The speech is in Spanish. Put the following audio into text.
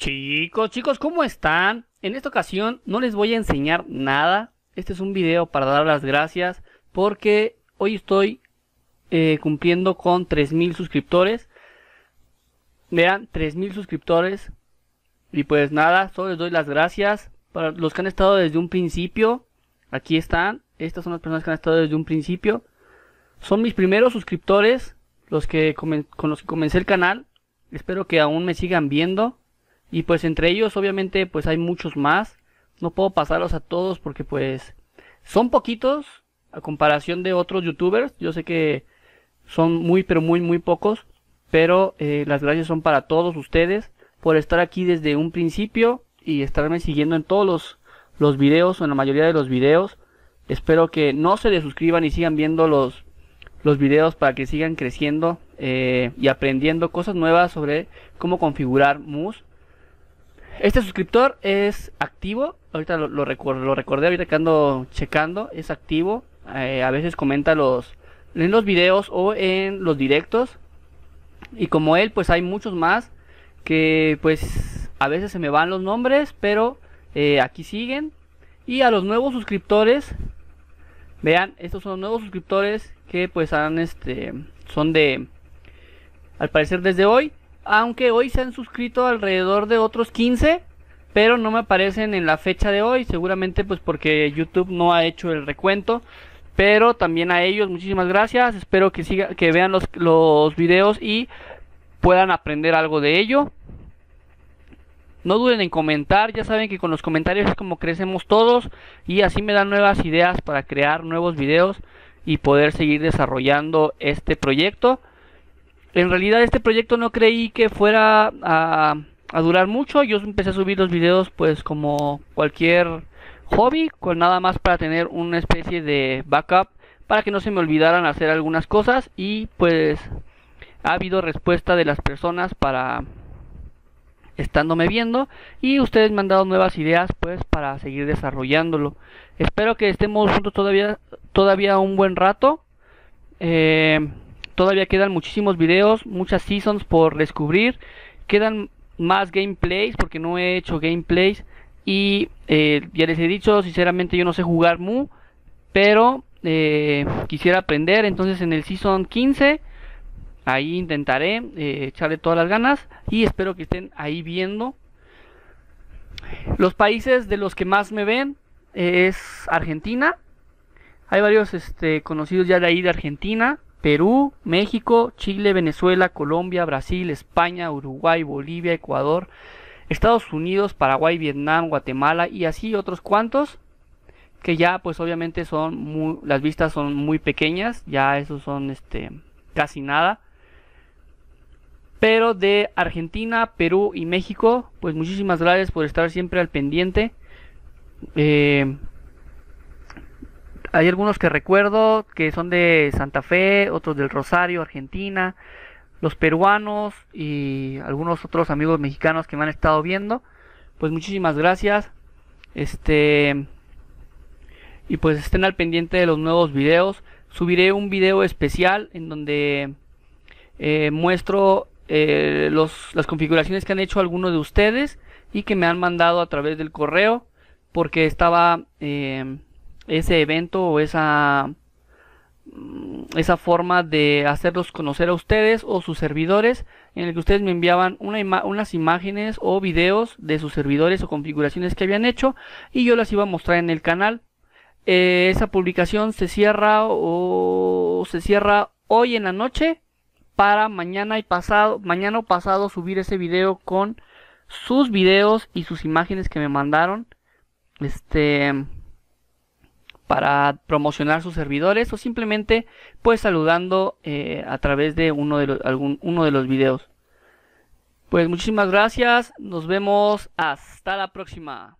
Chicos, chicos, ¿cómo están? En esta ocasión no les voy a enseñar nada. Este es un video para dar las gracias porque hoy estoy eh, cumpliendo con 3.000 suscriptores. Vean, 3.000 suscriptores. Y pues nada, solo les doy las gracias para los que han estado desde un principio. Aquí están. Estas son las personas que han estado desde un principio. Son mis primeros suscriptores, los que con los que comencé el canal. Espero que aún me sigan viendo. Y pues entre ellos obviamente pues hay muchos más. No puedo pasarlos a todos porque pues son poquitos a comparación de otros youtubers. Yo sé que son muy pero muy muy pocos. Pero eh, las gracias son para todos ustedes por estar aquí desde un principio y estarme siguiendo en todos los, videos o en la mayoría de los videos. Espero que no se suscriban y sigan viendo los, los videos para que sigan creciendo eh, y aprendiendo cosas nuevas sobre cómo configurar MUS este suscriptor es activo, ahorita lo, recordé, ahorita que ando checando, es activo. Eh, a veces comenta los, en los videos o en los directos. Y como él, pues hay muchos más que pues a veces se me van los nombres, pero eh, aquí siguen. Y a los nuevos suscriptores, vean, estos son los nuevos suscriptores que pues han este, son de, al parecer desde hoy aunque hoy se han suscrito alrededor de otros 15, pero no me aparecen en la fecha de hoy, seguramente pues porque YouTube no ha hecho el recuento. Pero también a ellos muchísimas gracias, espero que, siga, que vean los, los videos y puedan aprender algo de ello. No duden en comentar, ya saben que con los comentarios es como crecemos todos y así me dan nuevas ideas para crear nuevos videos y poder seguir desarrollando este proyecto en realidad este proyecto no creí que fuera a, durar mucho. Yo empecé a subir los videos pues como cualquier hobby, con nada más para tener una especie de backup para que no se me olvidaran hacer algunas cosas y pues ha habido respuesta de las personas para estándome viendo y ustedes me han dado nuevas ideas pues para seguir desarrollándolo. Espero que estemos juntos todavía todavía un buen rato. Eh, Todavía quedan muchísimos videos, muchas seasons por descubrir. Quedan más gameplays porque no he hecho gameplays. Y eh, ya les he dicho, sinceramente yo no sé jugar Mu, pero eh, quisiera aprender. Entonces en el Season 15, ahí intentaré eh, echarle todas las ganas y espero que estén ahí viendo. Los países de los que más me ven es Argentina. Hay varios este, conocidos ya de ahí de Argentina. Perú, México, Chile, Venezuela, Colombia, Brasil, España, Uruguay, Bolivia, Ecuador, Estados Unidos, Paraguay, Vietnam, Guatemala y así otros cuantos que ya pues obviamente son muy, las vistas son muy pequeñas, ya esos son este casi nada. Pero de Argentina, Perú y México, pues muchísimas gracias por estar siempre al pendiente. Eh, hay algunos que recuerdo que son de Santa Fe, otros del Rosario, Argentina, los peruanos y algunos otros amigos mexicanos que me han estado viendo. Pues muchísimas gracias. Este y pues estén al pendiente de los nuevos videos. Subiré un video especial en donde eh, muestro eh, las configuraciones que han hecho algunos de ustedes y que me han mandado a través del correo porque estaba eh, ese evento o esa, mm, esa forma de hacerlos conocer a ustedes o sus servidores en el que ustedes me enviaban unas imágenes o videos de sus servidores o configuraciones que habían hecho y yo las iba a mostrar en el canal. Eh, esa publicación se cierra o se cierra hoy en la noche para mañana y pasado, mañana o pasado subir ese video con sus videos y sus imágenes que me mandaron. Este para promocionar sus servidores o simplemente pues saludando eh, a través de uno de, uno de los videos. Pues muchísimas gracias, nos vemos hasta la próxima.